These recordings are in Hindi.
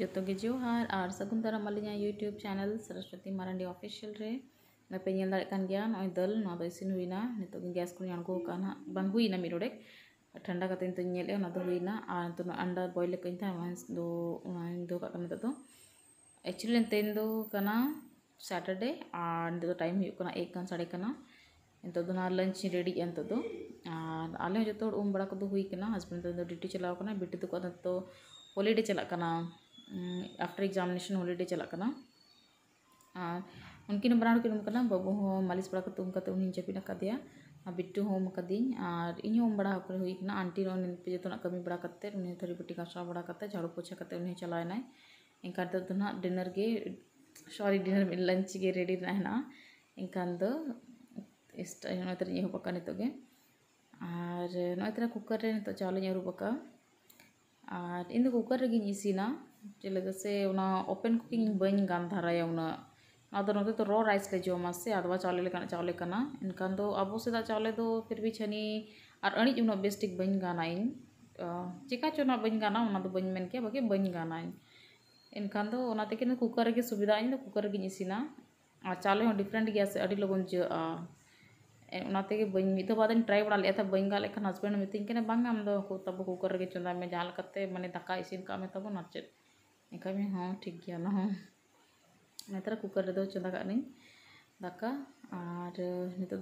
ಜೊತೆಗೆ ಜೋಹಾರ್ ಆರ್ ಸಗುಂದರ ಮಲ್ಲಿಯ YouTube channel Saraswati Marandi official ರೇ ᱱᱟᱯᱮ ᱧᱮᱞ ᱫᱟᱲᱮᱭᱟᱜ ᱠᱟᱱ ᱜᱮᱭᱟ ᱱᱚᱜᱼᱚᱭ ᱫᱟᱹᱞ ᱱᱚᱣᱟ ᱫᱚ ᱤᱥᱤᱱ ᱦᱩᱭᱱᱟ ᱱᱤᱛᱚᱜ ᱜᱮ ᱜᱮᱥ ᱠᱚᱧ ᱟᱬᱜᱚ ᱟᱠᱟᱱᱟ ᱵᱟᱝ ᱦᱩᱭᱱᱟ ᱢᱤᱫ ᱨᱚᱰᱮᱠ ᱴᱷᱟᱱᱰᱟ ᱠᱟᱛᱮ ᱱᱤᱛᱚᱜ ᱧᱮᱞᱮᱜᱼᱟ ᱚᱱᱟ ᱫᱚ ᱦᱩᱭᱱᱟ ᱟᱨ ᱱᱤᱛᱚᱜ ᱱᱚᱣᱟ ᱟᱱᱰᱟ ᱵᱚᱭᱤᱞ ᱠᱟᱹᱧ ᱛᱟᱦᱮᱸ ᱚᱱᱟ ᱫᱚ ᱚᱱᱟᱧ ᱫᱚᱦᱚ ᱠᱟᱜ ᱠᱟᱱᱟ ᱱᱤᱛᱚᱜ ᱫᱚ ᱮᱠᱪᱩᱭᱮᱞᱤ ᱛᱮᱦᱮᱧ ᱫᱚ ᱠᱟᱱᱟ ᱥᱮᱴᱟᱨᱰᱮ ᱟᱨ ᱱᱤᱛᱚᱜ ᱫᱚ ᱴᱟᱭᱤᱢ ᱦᱩᱭᱩᱜ ᱠᱟᱱᱟ ᱮᱠ ᱠᱟᱱ ᱥᱟᱲᱮ ᱠᱟᱱᱟ ᱱᱤᱛᱚᱜ ᱫᱚ ᱱᱚᱣᱟ ᱞᱟᱧᱪ ᱨᱮᱰᱤᱜᱼᱟ ᱱᱤᱛᱚᱜ ᱫᱚ ᱟᱨ ᱟᱞᱮ ᱦᱚᱸ ᱡᱚᱛᱚ ᱦᱚᱲ ᱩᱢ ᱵᱟᱲᱟ ᱠᱚᱫᱚ ᱦᱩᱭ ᱠᱟᱱᱟ ᱦᱟᱥᱵᱮᱱᱰ ᱫᱚ ᱰᱤᱩᱴᱤ ᱪᱟᱞᱟᱣ ᱠᱟᱱᱟ ᱵᱤᱴᱤ ᱛᱟᱠᱚ ᱫᱚ ᱦᱚᱞᱤᱰᱮ ᱪᱟᱞᱟᱜ ᱠᱟᱱᱟ आफ्टर एग्जामिनेशन हॉलीडे चलना चलक और उनकिन बना किन बाबू मालिश पड़ा तुम उन्हें जपीन बिट्टू हम और इन उम बड़ा हुई आंटी जो कमी बड़ा उन्हें थरी बाटी घासा बड़ा झाड़ू पोछा उन्हें चलाना इनकान तो ना डिनर के सॉरी डिनर में लंच के रेडी रहना इनकान दो हबका नितोगे और नए तरह कुकर नित चावल अरूबा और इन कुकर इसीना लगे ओपन कुकिंग बी गारे तो रो राइस ले जो मासे अदवा चावल चावल इनकान अब सदा चावल तो फिर भी छानी और अड़ी उन बेस्टिक बी गाना चिका चो ना बी गाना बी मन के बाकी बी गाना इनखानते कुकर सुविधा इन कुकर इसना और चावल हम डिफ्रेंट गया से लगन जुआते बी दौ ट्राई बड़ा लगे बी गाले हजबैंड मिती कुकर चंदा में जहाँ मैंने दाका इसी कामेंब ना चेक ठीक नेतर कुकर चंदा दाका और नित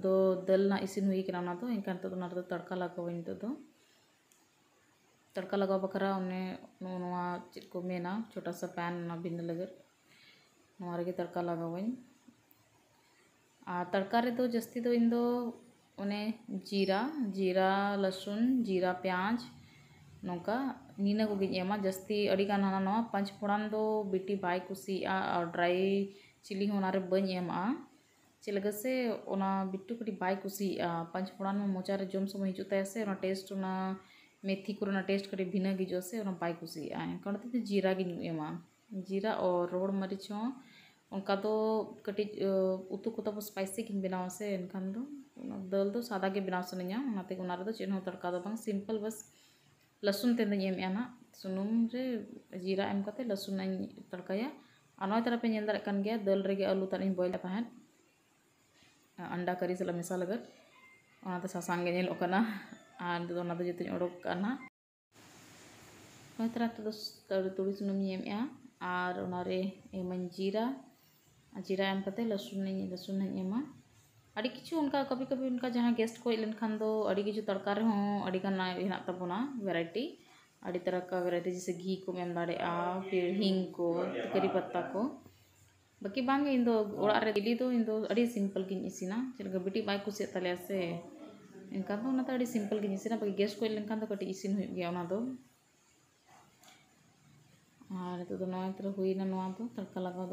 दलना इसी हुईना इंका तड़का लगवा नित तड़का लगवा बखरा चेक को मेना छोटा सा पैन बिंद लगर नारे तड़का लगा तड़का रो जस्ती तो इन जीरा जीरा लसुन जीरा प्याज नौका नीना को गिजेमा जस्ती हाना ना पंचफोड़न बीटी बै कुसी ड्राई चिली बमा चलगे से बिट्टू कटी बै कुसी पंचफोड़न मोचारे जम समय हजूता से टेस्ट मेथी को टेस्ट कटी भिना गिजो से बै कुसी कारण जीरा गिमा जीरा और रोड मरीच उनका तो कटी उतु को तब स्पाइसी की बनावा से एनखान दल तो सादा के बनाव सीना चेहरा तड़का सिंपल बस lasun tenda nyem ya na sunum je jira em kate lasun na terka ya anu ay tara kan ge dal rege alu tara in boil apa hen anda kari sala misal agar anu ta sasang ge nyel okana anu ta nata jete nyorok kana anu ay tara tada tuli sunum nyem ya ar onare eman jira jira em kate lasun na nyi lasun na अड़ी किचु उनका कभी कभी उनका जहाँ गेस्ट को खान दो अड़ी तड़का रे हों अड़ी का तरह का वैरायटी जैसे घी को एम दाड़ा फिर हिंग को करी पत्ता को बाकी बांगे इन दो ओड़ा रे दिली दो इन सिंपल की इसीना चल बिटी बाय कुछ तले से इनका तो ना अड़ी तो सिंपल की इसीना बाकी गेस्ट को इलेन खान दो कटी इसीन गया और तो। तो तरह हुई तड़का लगा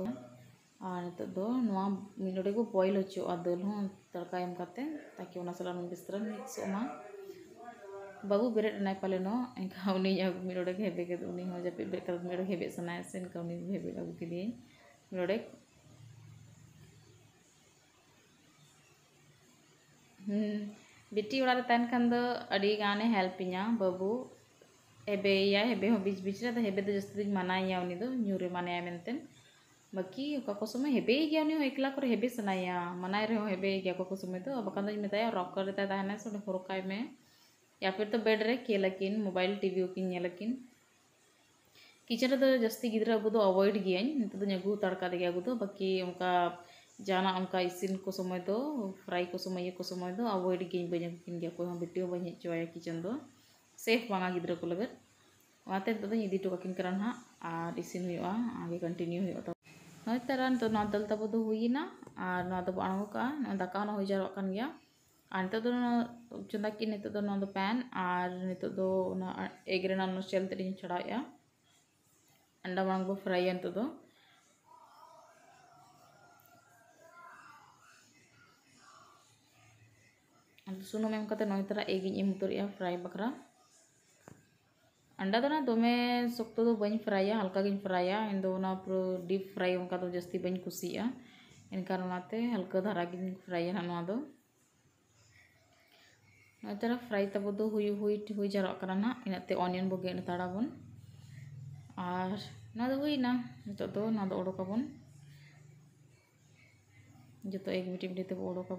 को बॉइल हो दलहू तड़काम ताकि सला बिस्तर मिक्समा बाबू बेरेना पाले इनका हेबेदे हेबे सना से इनका हेबे अगू कि बेटी वड़ा तेन खान गान हेल्पिया बाबू हेबे हेबे बीच बीच हेबे जस्त माना उन माना मनते बाकी ᱚᱠᱟ ᱠᱚ ᱥᱚᱢᱚᱭ ᱦᱮᱵᱮ ᱜᱮᱭᱟ ᱩᱱᱤ ᱦᱚᱸ ᱮᱠᱞᱟ ᱠᱚᱨᱮ ᱦᱮᱵᱮ ᱥᱟᱱᱟᱭᱟ ᱢᱟᱱᱟᱭ ᱨᱮᱦᱚᱸ ᱦᱮᱵᱮ ᱜᱮᱭᱟ या फिर तो बेड रे खेलकिन मोबाइल टीवी किन नेलकिन किचन रे तो जस्ती गिद्र अब तो अवॉइड गियान तो अगू तड़का का तो बाकी उनका जाना उनका इसिन को समय तो फ्राई को समय को समय तो अवॉइड गियान बजे किन गया कोई हम बेटी हो बजे चोया किचन तो सेफ बांगा गिद्र को लगे वाते तो इदी टोकिन करन हा और इसिन हुआ आगे कंटिन्यू हुआ ᱱᱚᱜᱼᱚᱭ ᱛᱟᱨᱟ ᱱᱤᱛᱚᱜ ᱱᱚᱣᱟ ᱫᱟᱹᱞ ᱛᱟᱵᱚ ᱫᱚ ᱦᱩᱭᱮᱱᱟ ᱟᱨ ᱱᱚᱣᱟ ᱫᱚᱵᱚ ᱟᱬᱜᱚ ᱠᱟᱜᱼᱟ ᱱᱚᱣᱟ ᱫᱟᱠᱟ ᱦᱚᱸ ᱦᱩᱭ ᱡᱟᱣᱨᱟᱜ ᱠᱟᱱ ᱜᱮᱭᱟ ᱟᱨ ᱱᱤᱛᱚᱜ ᱫᱚ ᱱᱚᱣᱟ ᱪᱚᱸᱫᱟ ᱠᱤ ᱱᱤᱛᱚᱜ ᱫᱚ ᱱᱚᱣᱟ ᱫᱚ ᱯᱮᱱ ᱟᱨ ᱱᱤᱛᱚᱜ ᱫᱚ ᱚᱱᱟ ᱮᱜᱽ ᱨᱮᱱᱟᱜ ᱚᱱᱟ ᱥᱮᱞ ᱛᱮᱫ ᱤᱧ ᱪᱷᱟᱲᱟᱣᱮᱫᱼᱟ ᱟᱱᱰᱟ ᱢᱟᱲᱟᱝ ᱵᱚ ᱯᱷᱨᱟᱭᱟ ᱱᱤᱛᱚᱜ ᱫᱚ ᱥᱩᱱᱩᱢ ᱮᱢ ᱠᱟᱛᱮ ᱱᱚᱜᱼᱚᱭ ᱛᱟᱨᱟ ᱮᱜᱽ ᱤᱧ ᱮᱢ ᱩᱛᱟᱹᱨᱮᱜᱼᱟ ᱯᱷᱨᱟᱭ ᱵᱟᱠᱷᱨᱟ अंडा तो ना दमे सख्त तो बी फ्राई हल्का फ्राई इन दो डी फ्राई उनका तो जस्ती बी कुछ इनकाराते हल्का धारा फ्राई ना तो चारा फ्राई तब हो जा रहा ना इनते अनियन बो गेट ताड़ाबन और ना तो हुईना जो तो उड़ोक जो एक मिनट मिनट तब उड़ोक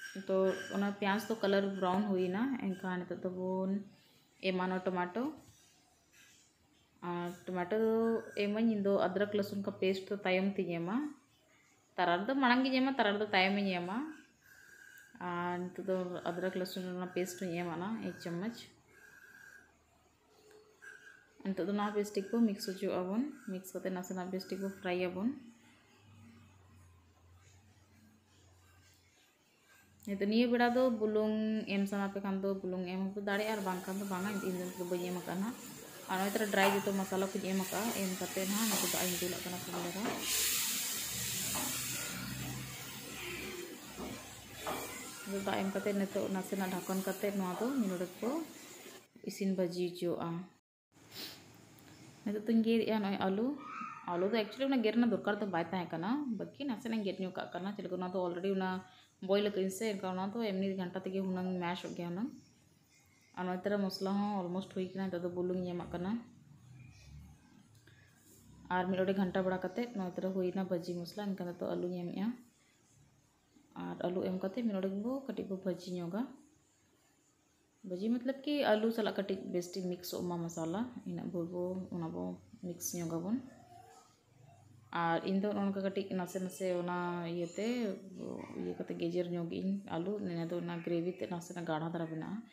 ᱛᱚ ᱚᱱᱟ ᱯᱮᱸᱭᱟᱡᱽ ᱫᱚ ᱠᱟᱞᱟᱨ ᱵᱨᱟᱣᱩᱱ ᱦᱩᱭᱱᱟ ᱮᱱᱠᱷᱟᱱ ᱱᱤᱛᱚᱜ ᱫᱚᱵᱚᱱ ᱮᱢᱟᱱᱟ ᱴᱚᱢᱟᱴᱳ ᱟᱨ ᱴᱚᱢᱟᱴᱳ ᱫᱚ ᱮᱢᱟᱹᱧ ᱤᱧ ᱫᱚ ᱟᱫᱨᱚᱠ ᱞᱟᱹᱥᱩᱱ ᱠᱟ ᱯᱮᱥᱴ ᱫᱚ ᱛᱟᱭᱚᱢ ᱛᱤᱧ ᱮᱢᱟ ᱛᱟᱨᱟ ᱨᱮᱫᱚ ᱢᱟᱲᱟᱝ ᱜᱤᱧ ᱮᱢᱟ ᱛᱟᱨᱟ ᱨᱮᱫᱚ ᱛᱟᱭᱚᱢᱤᱧ ᱮᱢᱟ ᱟᱨ ᱱᱤᱛᱚᱜ ᱫᱚ ᱟᱫᱨᱚᱠ ᱞᱟᱹᱥᱩᱱ ᱨᱮᱱᱟᱜ ᱯᱮᱥᱴ ᱤᱧ ᱮᱢᱟᱱᱟ ᱮᱠ ᱪᱟᱢᱚᱪ ᱱᱤᱛᱚᱜ ᱫᱚ ᱱᱟ ᱯᱮᱥᱴ ᱠᱚ ᱢᱤᱠᱥ ᱦᱚᱪᱚᱜ ᱟᱵᱚᱱ ᱢᱤᱠᱥ ᱠᱟᱛᱮ ᱱᱟᱥᱮᱱᱟᱜ ᱯᱮᱥᱴ ᱠᱚ ᱯᱷᱨᱟᱭ ᱟᱵᱚᱱ ᱱᱤᱛᱚᱜ ᱱᱤᱭᱟᱹ ᱵᱮᱲᱟ ᱫᱚ ᱵᱩᱞᱩᱝ ᱮᱢ ᱥᱟᱱᱟᱯᱮ ᱠᱷᱟᱱ ᱫᱚ ᱵᱩᱞᱩᱝ ᱮᱢ ᱦᱚᱸᱯᱮ ᱫᱟᱲᱮᱭᱟᱜᱼᱟ ᱟᱨ ᱵᱟᱝᱠᱷᱟᱱ ᱫᱚ ᱵᱟᱝᱟ ᱤᱧ ᱫᱚ ᱱᱤᱛᱚᱜ ᱵᱟᱹᱧ ᱮᱢ ᱟᱠᱟᱫᱟ ᱦᱟᱸᱜ ᱟᱨ ᱱᱚᱜᱼᱚᱭ ᱛᱟᱨᱟ ᱰᱨᱟᱭ ᱡᱚᱛᱚ ᱢᱚᱥᱞᱟ ᱠᱚᱧ ᱮᱢ ᱟᱠᱟᱫᱟ ᱮᱢ ᱠᱟᱛᱮ ᱦᱟᱸᱜ ᱱᱤᱛᱚᱜ ᱫᱟᱜ ᱤᱧ ᱫᱩᱞᱟᱜ ᱠᱟᱱᱟ ᱥᱩᱱᱩᱢ ᱨᱮ ᱱᱤᱛᱚᱜ ᱫᱟᱜ ᱮᱢ ᱠᱟᱛᱮ ᱱᱤᱛᱚᱜ ᱱᱟᱥᱮᱱᱟᱜ ঢাকᱚᱱ ᱠᱟᱛᱮ ᱱᱚᱣᱟ ᱫᱚ ᱢᱤᱱᱩᱴ ᱠᱚ ᱤᱥᱤᱱ ᱵᱷᱟᱹᱡᱤ ᱦᱚᱪᱚᱜᱼᱟ ᱱᱤᱛᱚᱜ ᱛᱚᱧ ᱜᱮᱨᱮᱜᱼᱟ ᱱᱚᱜᱼᱚᱭ ᱟᱹᱞᱩ आलू तो एक्चुअली उन्हें गेरना दरकार तो बाय तय करना बाकी ना से ना गेर नहीं कर करना चलेगा ना तो ऑलरेडी उन्हें बोईल कर इंसान करना तो एम घंटा तक हूं मैश होना मसला हाँ अलमोस्ट होना तो बुलूंग और मिले घंटा बड़ा करते होना भाजी मसला इनका तो आलू एम और आलू एम करते मिले कटी बो भाजी योगा भाजी मतलब कि आलू साला कटी बेस्टी मिक्स मसाला इन बोलो मिक्स योगा बोन ᱟᱨ ᱤᱧᱫᱚ ᱱᱚᱜᱼᱚ ᱱᱚᱝᱠᱟ ᱠᱟᱹᱴᱤᱡ ᱱᱟᱥᱮ ᱱᱟᱥᱮ ᱚᱱᱟ ᱤᱭᱟᱹᱛᱮ ᱤᱭᱟᱹ ᱠᱟᱛᱮ ᱜᱮᱡᱮᱨ ᱧᱚᱜᱤᱧ ᱟᱹᱞᱩ ᱱᱤᱭᱟᱹ ᱫᱚ ᱚᱱᱟ ᱜᱨᱮᱵᱷᱤ ᱛᱮ ᱱᱟᱥᱮ ᱜᱟᱲᱟ ᱫᱷᱟᱨᱟ ᱵᱮᱱᱟᱜᱼᱟ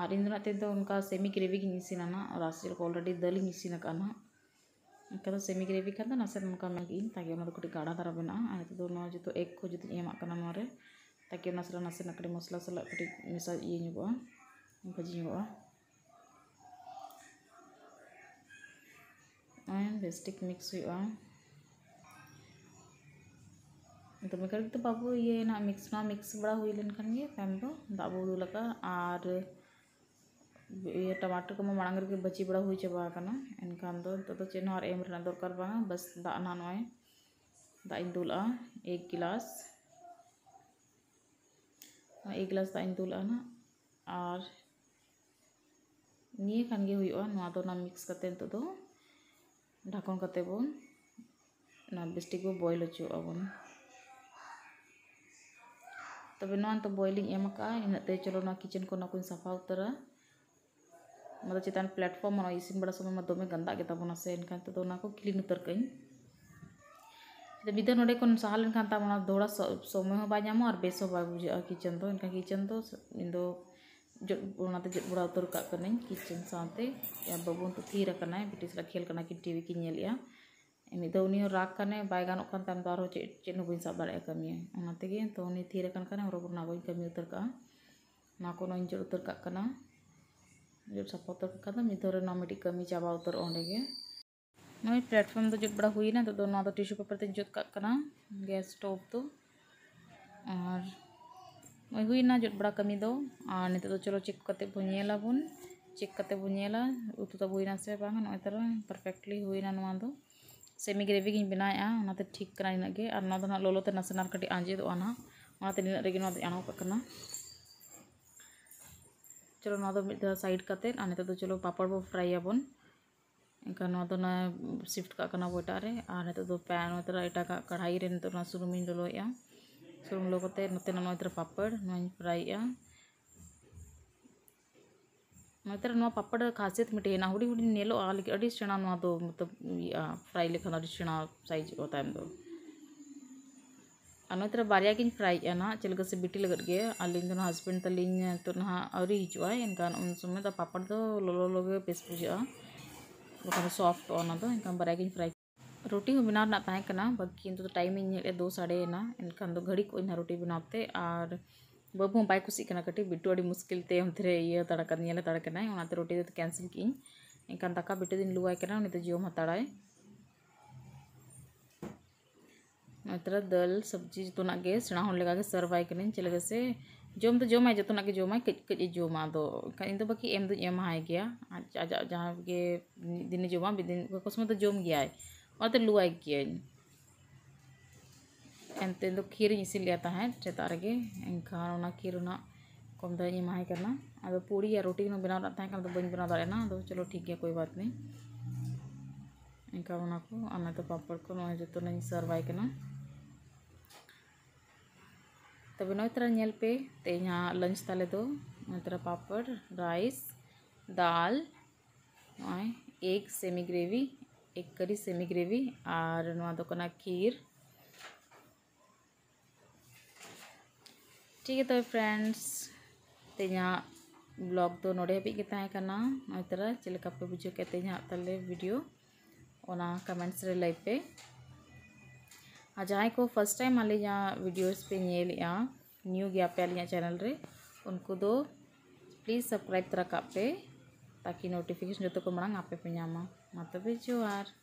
ᱟᱨ ᱤᱧ ᱫᱚ ᱱᱟᱜ ᱛᱮᱫᱚ ᱚᱱᱠᱟ ᱥᱮᱢᱤ ᱜᱨᱮᱵᱷᱤ ᱜᱤᱧ ᱤᱥᱤᱱᱟ ᱱᱟᱜ ᱨᱟᱥᱮ ᱨᱮᱠᱚ ᱚᱞᱨᱮᱰᱤ ᱫᱟᱹᱞᱤᱧ ᱤᱥᱤᱱ ᱟᱠᱟᱫᱟ ᱱᱟᱜ ᱚᱱᱠᱟ ᱫᱚ ᱥᱮᱢᱤ ᱜᱨᱮᱵᱷᱤ ᱠᱷᱟᱱ ᱫᱚ ᱱᱟᱥᱮ ᱱᱚᱝᱠᱟ ᱢᱮᱱ ᱠᱮᱜ ᱤᱧ ᱛᱟᱠᱤ ᱚᱱᱟ ᱫᱚ ᱠᱟᱹᱴᱤᱡ ᱜᱟᱲᱟ ᱫᱷᱟᱨᱟ ᱵᱮᱱᱟᱜᱼᱟ ᱟᱨ ᱱᱤᱛᱚᱜ ᱫᱚ ᱱᱚᱣᱟ ᱡᱚᱛᱚ ᱮᱜᱽ ᱠᱚ ᱡᱚᱛᱚᱧ ᱮᱢᱟᱜ ᱠᱟᱱᱟ ᱱᱚᱣᱟᱨᱮ ᱛᱟᱠᱤ ᱚᱱᱟ ᱥᱟᱞᱟᱜ ᱱᱟᱥᱮ ᱱᱟᱜ ᱠᱟᱹᱴᱤᱡ ᱢᱚᱥᱞᱟ ᱥᱟᱞᱟᱜ ᱠᱟᱹᱴᱤᱡ ᱢᱮᱥᱟ ᱤᱭᱟᱹ ᱧᱚᱜᱚᱜᱼᱟ ᱵᱷᱟᱹᱡᱤ ᱧᱚᱜᱚᱜᱼᱟ ᱵᱮᱥᱴᱤᱠ ᱢᱤᱠᱥ ᱦᱩᱭᱩᱜᱼᱟ दमे तो कर तो बाबू ये ना मिक्स ना मिक्स बड़ा हुई लेन खान ये फैम दो बाबू उदू लगा और ये टमाटर को मैं मांग रखे बची बड़ा हुई चाबा करना इनखान दो तो, तो चेन और एम रहना दरकार बा बस दा ना नए दा इन दूल एक गिलास हाँ, एक गिलास दा इन दूल ना और निये खान गे हुई ना तो ना मिक्स करते तो, तो ढाकन करते बन ना बिस्टिक बॉयल चुना बन tapi no anto boiling ya maka ina te chelo no kitchen ko no kun sa falter eh. mata citan platform mo no isin bala sama madome ganda kita pun asen kan tato no ko kilin uter kain kita bida no dekon kan sa kan tamo no dora so so mo banyak mo ar beso ba buji a eh, kitchen to inka kitchen to indo jod bu nate jod bura uter ka kitchen sante ya babun untuk tira kanai bitis la kena kanai kin tv yel ya इमी तो उन्हीं राग करने बाइगानों का तम दार हो चेट चेनु बीन सब बड़े कमी है उन्हाते की तो उन्हीं थीरे करने का ना कमी उतर का ना कोनो इंजर उतर का करना जब सपोर्टर का तो कमी जावा उतर ओने के प्लेटफॉर्म तो जब बड़ा हुई ना तो दोनों तो टिश्यू पेपर तो जुट करना गैस स्टोव तो और मैं हुई ना जब बड़ा कमी दो और नहीं तो चलो चेक करते भुनियला बुन चेक करते भुनियला उतु तो हुई ना से बांगन और इतना परफेक्टली हुई ना नुमान तो सेमी ग्रेवी गी बनाया ठीक करा इन और लोलोते नसे नार कटी आजेद नागे अणवकना चलो ना मिद साइड करते नीत चलो पापड़ बो फ्राई अब शिफ्ट का वोटारे और नीत पैन एट कढ़ाई सुरूम लोलोया सुरूम लोलोते ना पापड़ फ्राई मतलब नवा पापड़ खासियत मिटे ना हूँ हूँ नेलो आलिक अड़ी ना तो मतलब फ्राई लेखा अड़ी चढ़ा साइज होता है अनोतर बारियागे फ्राई आना चलग से बिटी लगे अली हस्बैंड तली तो ना और हजा इनका उन समय तो पापड़ तो लोलो लगे पेस बुझा सॉफ्ट इनका बारियागे फ्राई रोटी बनाना बाकी टाइम दो साढ़े इनका घड़ी को रोटी बनाते और बाबू बै खुशी का मुश्किल बिटो मुस्किल ये तड़क नहीं तड़कना उन्होंने रोटी कैंसिल की इंका तक बिटो दिन लू आना उन्हें जो मताड़ा ना दल सब्जी जो गे सेना सर्वे सर्व आए चल गए से जो तो जो जो जो कच कच जो इन तो बाकी एम एम आए गया आज जहाँ के दिन जो बिदिन कसम तो जो गया है लू एंतु खीर इसी तहे तारे इंका खीरना कम इमा करना अब पूरी या रोटी बना तक बी बना दें चलो ठीक है कोई बात नहीं इंका उना को अन्न तो पापड़ को जुतना सर्वे करना तो बनापे ते लंच तले तो पापड़ राइस दाल egg semi gravy egg curry semi gravy और ना खीर ठीक है तो फ्रेंड्स तेजा ब्लॉग तो नोड़े हबीज के तरह चलका पे बुझे के तेज तले वीडियो ओना कमेंट्स रे लाई पे आ को फर्स्ट टाइम आले जहाँ वीडियोस पे नेल या न्यू गया पे आलिया चैनल रे उनको दो प्लीज़ सब्सक्राइब तरह का पे ताकि नोटिफिकेशन जो तो को मांग आप पे पे जामा मतलब आर